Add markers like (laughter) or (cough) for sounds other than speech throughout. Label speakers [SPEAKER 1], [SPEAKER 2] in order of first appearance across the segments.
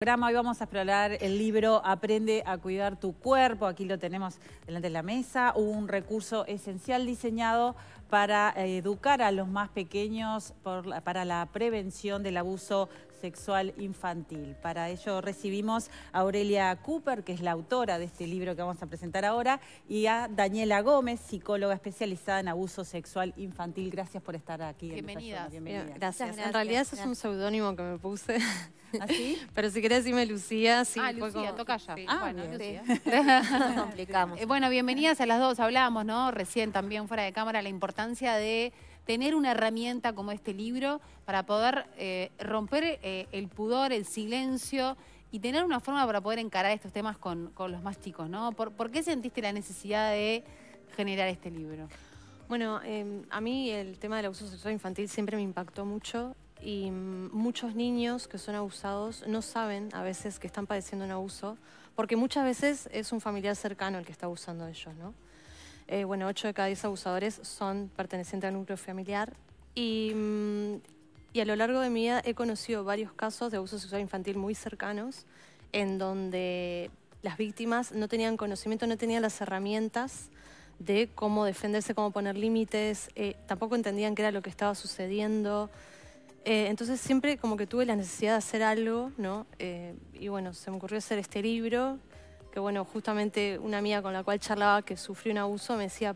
[SPEAKER 1] Hoy vamos a explorar el libro Aprende a cuidar tu cuerpo. Aquí lo tenemos delante de la mesa. Un recurso esencial diseñado para eh, educar a los más pequeños para la prevención del abuso sexual infantil. Para ello recibimos a Aurelia Cooper, que es la autora de este libro que vamos a presentar ahora, y a Daniela Gómez, psicóloga especializada en abuso sexual infantil. Gracias por estar aquí. Bienvenidas. Gracias. En realidad eso es un seudónimo que me puse. ¿Así? ¿Ah, (laughs) Pero si querés
[SPEAKER 2] decirme Lucía, sí. Ah, Lucía,
[SPEAKER 3] toca ya. Ah, bueno, (laughs) eh, bueno, bienvenidas a las dos. Hablábamos, ¿no? Recién también fuera de cámara la importancia de tener una herramienta como este libro para poder eh, romper eh, el pudor, el silencio y tener una forma para poder encarar estos temas con, los más chicos, ¿no? ¿Por, qué sentiste la necesidad de generar este libro?
[SPEAKER 2] Bueno, em, a mí el tema del abuso sexual infantil siempre me impactó mucho y mm, muchos niños que son abusados no saben a veces que están padeciendo un abuso porque muchas veces es un familiar cercano el que está abusando de ellos, ¿no? Eh, bueno, 8 de cada 10 abusadores son pertenecientes a núcleo familiar. Mm, y, a lo largo de mi vida he conocido varios casos de abuso sexual infantil muy cercanos, en donde las víctimas no tenían conocimiento, no tenían las herramientas de cómo defenderse, cómo poner límites, eh, tampoco entendían qué era lo que estaba sucediendo. Eh, entonces siempre como que tuve la necesidad de hacer algo, ¿no? y bueno, se me ocurrió hacer este libro que bueno, justamente una amiga con la cual charlaba que sufrió un abuso me decía,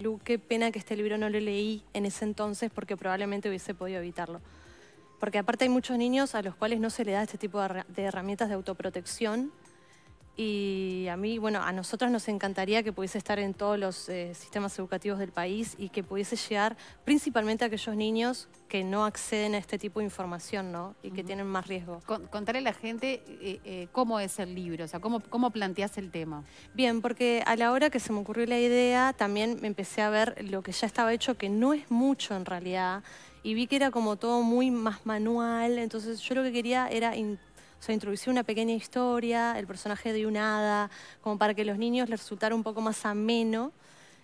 [SPEAKER 2] Lu, qué pena que este libro no lo leí en ese entonces porque probablemente hubiese podido evitarlo. Porque aparte hay muchos niños a los cuales no se le da este tipo de, herramientas de autoprotección y a mí, bueno, a nosotras nos encantaría que pudiese estar en todos los eh, sistemas educativos del país y que pudiese llegar principalmente a aquellos niños que no acceden a este tipo de información, ¿no? Y que tienen más riesgo. contarle a la gente eh, eh, cómo es el libro, o sea, cómo, cómo planteas el tema. Bien, porque a la hora que se me ocurrió la idea, también me empecé a ver lo que ya estaba hecho, que no es mucho en realidad, y vi que era como todo muy más manual, entonces yo lo que quería era se introdu::ció una pequeña historia, el personaje de una hada, como para que los niños les resultara un poco más ameno.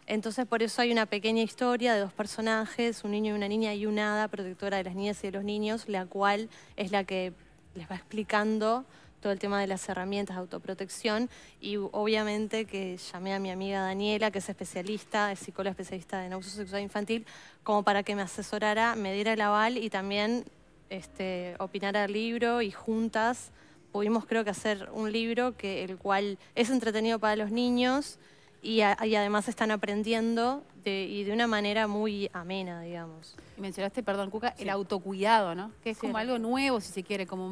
[SPEAKER 2] Entonces por eso hay una pequeña historia de dos personajes, un niño y una niña y una hada protectora de las niñas y de los niños, la cual es la que les va explicando todo el tema de las herramientas de autoprotección y obviamente que llamé a mi amiga Daniela, que es especialista, es psicóloga especialista en abuso sexual infantil, como para que me asesorara, me diera el aval y también este, opinar al libro y juntas pudimos creo que hacer un libro que el cual es entretenido para los niños y, además están aprendiendo y de una manera muy amena, digamos. mencionaste,
[SPEAKER 3] perdón, Cuca, el autocuidado, ¿no? Que es como algo nuevo, si se quiere, como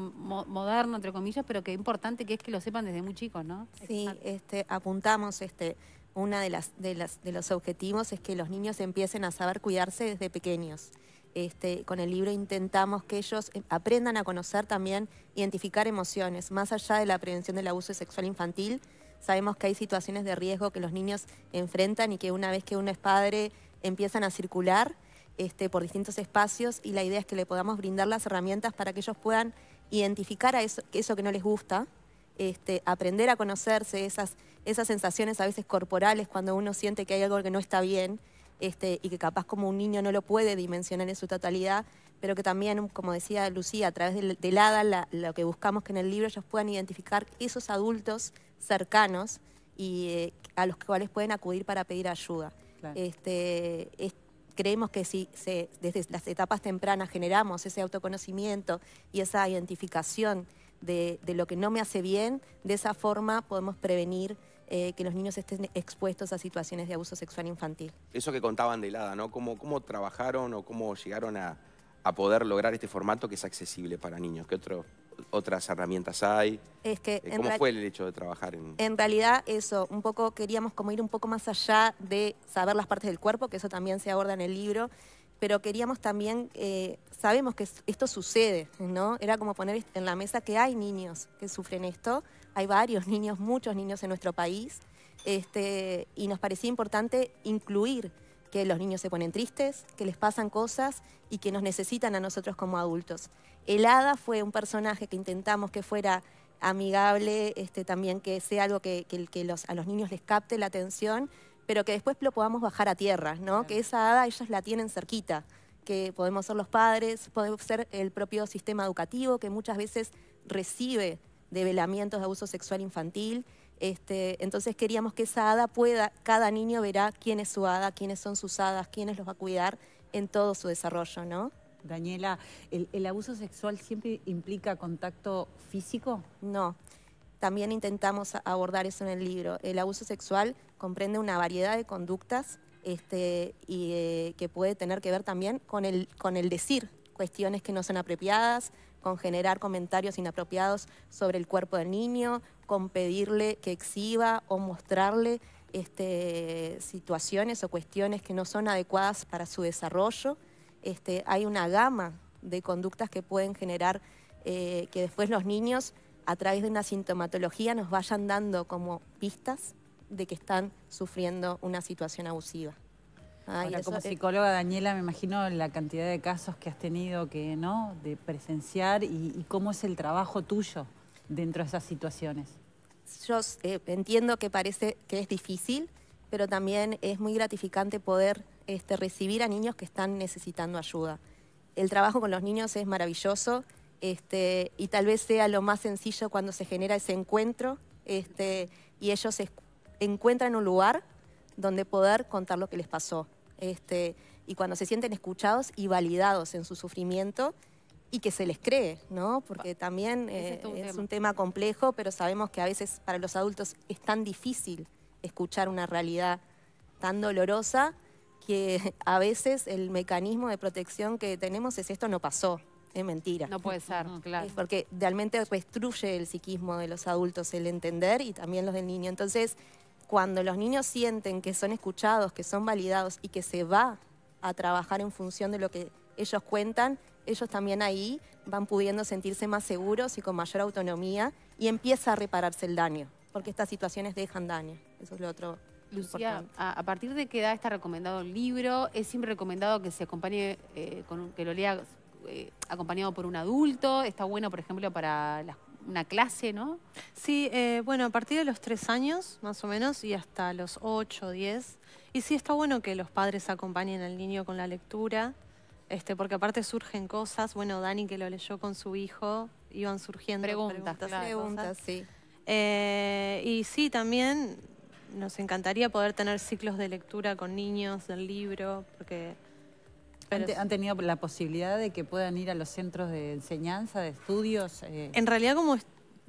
[SPEAKER 3] moderno, entre comillas, pero
[SPEAKER 4] que es importante que es que lo sepan desde muy chicos, ¿no? Sí, este, apuntamos este, una de las de los objetivos es que los niños empiecen a saber cuidarse desde pequeños. Este, con el libro intentamos que ellos eh, aprendan a conocer también, identificar emociones, más allá de la prevención del abuso sexual infantil. Sabemos que hay situaciones de riesgo que los niños enfrentan y que una vez que uno es padre empiezan a circular este, por distintos espacios y la idea es que le podamos brindar las herramientas para que ellos puedan identificar eso, que no les gusta, este, aprender a conocerse, esas sensaciones a veces corporales cuando uno siente que hay algo que no está bien este, y que capaz como un niño no lo puede dimensionar en su totalidad, pero que también, como decía Lucía, a través del, del ADA lo que buscamos que en el libro ellos puedan identificar esos adultos cercanos y eh, a los cuales pueden acudir para pedir ayuda. Este, creemos que si desde las etapas tempranas generamos ese autoconocimiento y esa identificación de lo que no me hace bien, de esa forma podemos prevenir eh, que los niños estén expuestos a situaciones de abuso sexual infantil.
[SPEAKER 2] Eso que contaban de helada, ¿no? ¿Cómo, cómo trabajaron o cómo llegaron a, poder lograr este formato que es accesible para niños? ¿Qué otras herramientas hay?
[SPEAKER 4] Eh, ¿Cómo fue el
[SPEAKER 3] hecho de trabajar en...?
[SPEAKER 4] En realidad eso, un poco queríamos como ir un poco más allá de saber las partes del cuerpo, que eso también se aborda en el libro, pero queríamos también, eh, sabemos que esto sucede, ¿no? Era como poner en la mesa que hay niños que sufren esto, hay varios (laughs) niños, muchos niños en nuestro país, este, y nos parecía importante incluir que los niños se ponen tristes, que les pasan cosas y que nos necesitan a nosotros como adultos. El hada fue un personaje que intentamos que fuera amigable, este, también que sea algo que, a los niños les capte la atención, pero que después lo podamos bajar a tierra, ¿no? Que esa hada ellas la tienen cerquita, que podemos ser los padres, podemos ser el propio sistema educativo que muchas veces recibe de velamientos de abuso sexual infantil. Este, entonces queríamos que esa hada pueda, cada niño verá quién es su hada, quiénes son sus hadas, quiénes los va a cuidar en todo su desarrollo, ¿no? Daniela, ¿el, abuso sexual siempre implica contacto físico? No, también intentamos abordar eso en el libro. El abuso sexual comprende una variedad de conductas este, y eh, que puede tener que ver también con el, con el decir, cuestiones que no son apropiadas, con generar comentarios inapropiados sobre el cuerpo del niño, con pedirle que exhiba o mostrarle este, situaciones o cuestiones que no son adecuadas para su desarrollo. Este, hay una gama de conductas que pueden generar eh, que después los niños, a través de una sintomatología, nos vayan dando como pistas de que están sufriendo una situación abusiva. Ahora, como
[SPEAKER 1] psicóloga, Daniela, me imagino la cantidad de casos que has tenido que, ¿no? De presenciar y, cómo es el trabajo tuyo dentro de esas situaciones.
[SPEAKER 4] Yo eh, entiendo que parece que es difícil, pero también es muy gratificante poder este, recibir a niños que están necesitando ayuda. El trabajo con los niños es maravilloso este, y tal vez sea lo más sencillo cuando se genera ese encuentro este, y ellos encuentran un lugar donde poder contar lo que les pasó este, y cuando se sienten escuchados y validados en su sufrimiento y que se les cree, ¿no? Porque también es, eh, un, tema. complejo, pero sabemos que a veces para los adultos es tan difícil escuchar una realidad tan dolorosa que (laughs) a veces el mecanismo de protección que tenemos es esto no pasó, es mentira. No puede ser, claro. porque realmente destruye el psiquismo de los adultos el entender y también los del niño. Entonces, cuando los niños sienten que son escuchados, que son validados y que se va a trabajar en función de lo que ellos cuentan, ellos también ahí van pudiendo sentirse más seguros y con mayor autonomía y empieza a repararse el daño, porque estas situaciones dejan daño. Eso es lo otro. Lucía,
[SPEAKER 3] a, partir de qué edad está recomendado el libro? ¿Es siempre recomendado que se acompañe, eh, que lo lea eh, acompañado por un adulto? ¿Está bueno, por ejemplo, para las una clase, ¿no? Sí, eh, bueno, a partir de los tres años, más o menos, y hasta los ocho,
[SPEAKER 2] diez. Y sí está bueno que los padres acompañen al niño con la lectura, este, porque aparte surgen cosas. Bueno, Dani que lo leyó con su hijo, iban surgiendo preguntas. Preguntas, preguntas sí. Eh, y sí, también nos encantaría poder tener ciclos de lectura con niños del libro, porque
[SPEAKER 1] ¿Han tenido la posibilidad de que puedan ir a los centros de enseñanza, de estudios? Eh, en realidad, como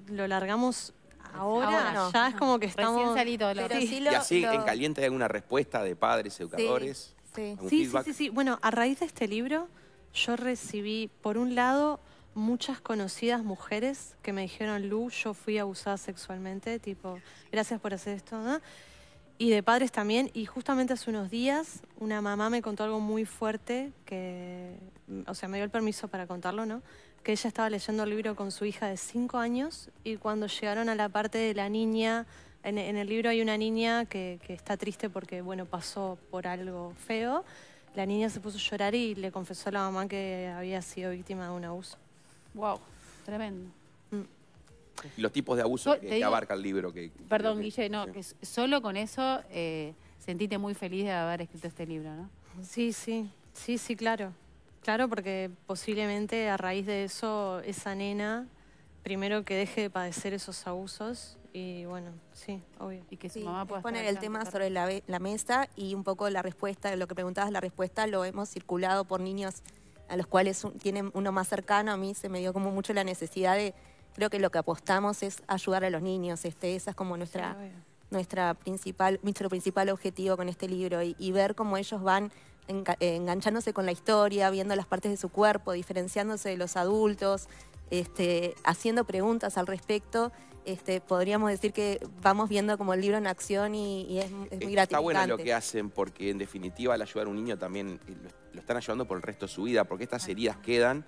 [SPEAKER 1] lo largamos ah, Ahora, ya es como que estamos... y
[SPEAKER 2] así, en caliente, ¿hay alguna respuesta de padres, educadores? Sí, sí, sí, sí, Bueno, a raíz de este libro, yo recibí, por un lado, muchas conocidas mujeres que me dijeron, Lu, yo fui abusada sexualmente, tipo, gracias por hacer esto, ¿no? Y de padres también. Y justamente hace unos días una mamá me contó algo muy fuerte que, o sea, me dio el permiso para contarlo, ¿no? Que ella estaba leyendo el libro con su hija de 5 años y cuando llegaron a la parte de la niña, en, en el libro hay una niña que, que, está triste porque, bueno, pasó por algo feo. La niña se puso a llorar y le confesó a la mamá que
[SPEAKER 3] había sido víctima de un abuso. ¡Wow! Tremendo los tipos de abusos que, abarca el libro. Que, perdón, Guille, no, que solo con eso eh, sentíte muy feliz de haber escrito este libro, ¿no? Sí, sí, sí, sí, claro. Claro,
[SPEAKER 2] porque posiblemente a raíz de eso, esa nena, primero que deje de padecer
[SPEAKER 4] esos abusos y bueno, sí, obvio. Y que su mamá pueda poner el tema sobre la, mesa y un poco la respuesta, lo que preguntabas, la respuesta lo hemos circulado por niños a los cuales tienen uno más cercano. A mí se me dio como mucho la necesidad de creo que lo que apostamos es ayudar a los niños, este, esa es como nuestra, nuestra principal, nuestro principal objetivo con este libro y, ver cómo ellos van eh, enganchándose con la historia, viendo las partes de su cuerpo, diferenciándose de los adultos, este, haciendo preguntas al respecto. Este, podríamos decir que vamos viendo como el libro en acción y, es, muy gratificante. Está bueno lo que
[SPEAKER 2] hacen porque en definitiva al ayudar a un niño también eh, lo están ayudando por el resto de su vida porque estas heridas quedan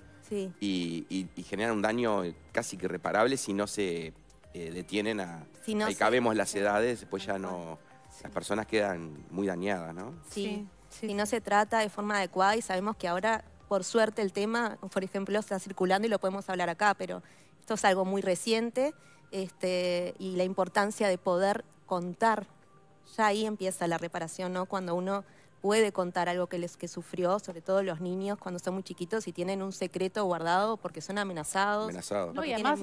[SPEAKER 2] y, y, generan un daño casi que irreparable si no se eh, detienen a... Si cabemos las edades, después ya no... Las personas quedan muy dañadas, ¿no?
[SPEAKER 4] Sí. Si no se trata de forma adecuada y sabemos que ahora, por suerte, el tema, por ejemplo, está circulando y lo podemos hablar acá, pero esto es algo muy reciente este, y la importancia de poder contar. Ya ahí empieza la reparación, ¿no? Cuando uno puede contar algo que les que sufrió, sobre todo los niños cuando son muy chiquitos y tienen un secreto guardado porque son amenazados. Amenazados. No, y además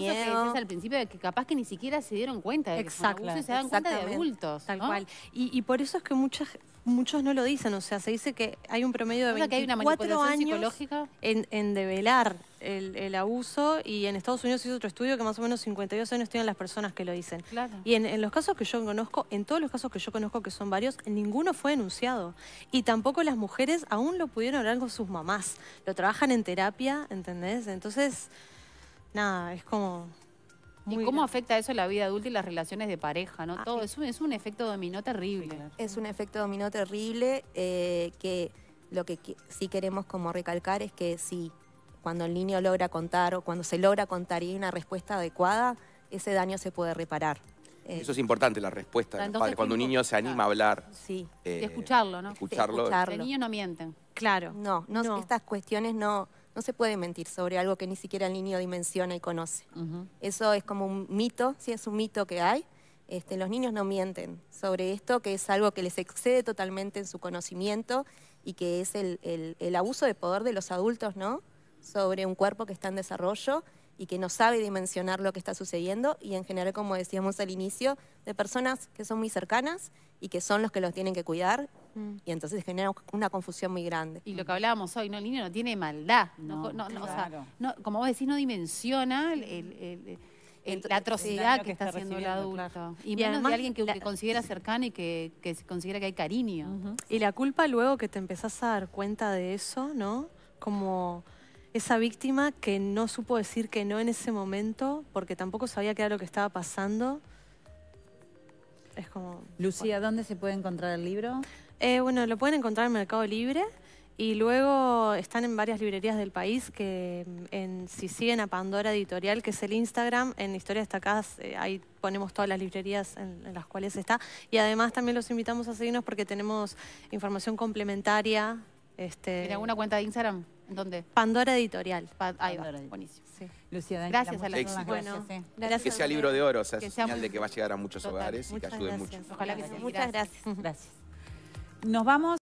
[SPEAKER 4] al principio de que capaz que ni siquiera se dieron cuenta de Exacto. que se dan cuenta de adultos. Tal cual. Y, y por eso es que muchas
[SPEAKER 2] muchos no lo dicen, o sea, se dice que hay un promedio de 24 años En, develar el, abuso y en Estados Unidos hizo otro estudio que más o menos 52 años tienen las personas que lo dicen. Claro. Y en, en, los casos que yo conozco, en todos los casos que yo conozco, que son varios, ninguno fue denunciado. Y tampoco las mujeres aún lo pudieron hablar con sus mamás. Lo trabajan en
[SPEAKER 3] terapia, ¿entendés? Entonces, nada, es como... ¿Y cómo afecta eso la vida adulta y las relaciones de pareja? ¿no? Ah. Todo es un, es un, efecto dominó terrible. Es un efecto
[SPEAKER 4] dominó terrible eh, que lo que, sí queremos como recalcar es que si cuando el niño logra contar o cuando se logra contar y hay una respuesta adecuada, ese daño se puede reparar. Eh, eso es
[SPEAKER 2] importante, la respuesta Cuando un niño se anima a hablar.
[SPEAKER 4] Sí. Eh, escucharlo, ¿no? Escucharlo. Los niños no mienten. Claro. no, no, estas cuestiones no, no se puede mentir sobre algo que ni siquiera el niño dimensiona y conoce. Eso es como un mito, sí, es un mito que hay. Este, los niños no mienten sobre esto, que es algo que les excede totalmente en su conocimiento y que es el, el abuso de poder de los adultos, ¿no? Sobre un cuerpo que está en desarrollo y que no sabe dimensionar lo que está sucediendo y en general, como decíamos al inicio, de personas que son muy cercanas y que son los que los tienen que cuidar Mm. Y entonces genera una confusión muy grande. Y lo que hablábamos hoy, ¿no? El niño no tiene maldad.
[SPEAKER 3] como vos decís, no dimensiona la atrocidad que, está, haciendo el adulto. Y, menos de alguien que, la... considera cercano y que, considera que hay
[SPEAKER 2] cariño. Y la culpa luego que te empezás a dar cuenta de eso, ¿no? Como esa víctima que no supo decir que no en ese momento porque tampoco sabía qué era lo que estaba pasando. Es como... Lucía, ¿dónde se puede encontrar el libro? Eh, bueno, lo pueden encontrar en Mercado Libre y luego están en varias librerías del país que mm, en, si siguen a Pandora Editorial, que es el Instagram, en Historias Destacadas eh, ahí ponemos todas las librerías en, las cuales está. Y además también los invitamos a seguirnos porque tenemos información complementaria. Este, ¿En alguna cuenta de Instagram? ¿En dónde? Pandora
[SPEAKER 3] Editorial. ahí Pandora. va, buenísimo. Lucía,
[SPEAKER 1] gracias a
[SPEAKER 4] la gracias, Que sea libro
[SPEAKER 2] de oro, o sea, señal de que va a llegar a muchos hogares y que ayude mucho.
[SPEAKER 1] Muchas gracias. Gracias. Nos vamos.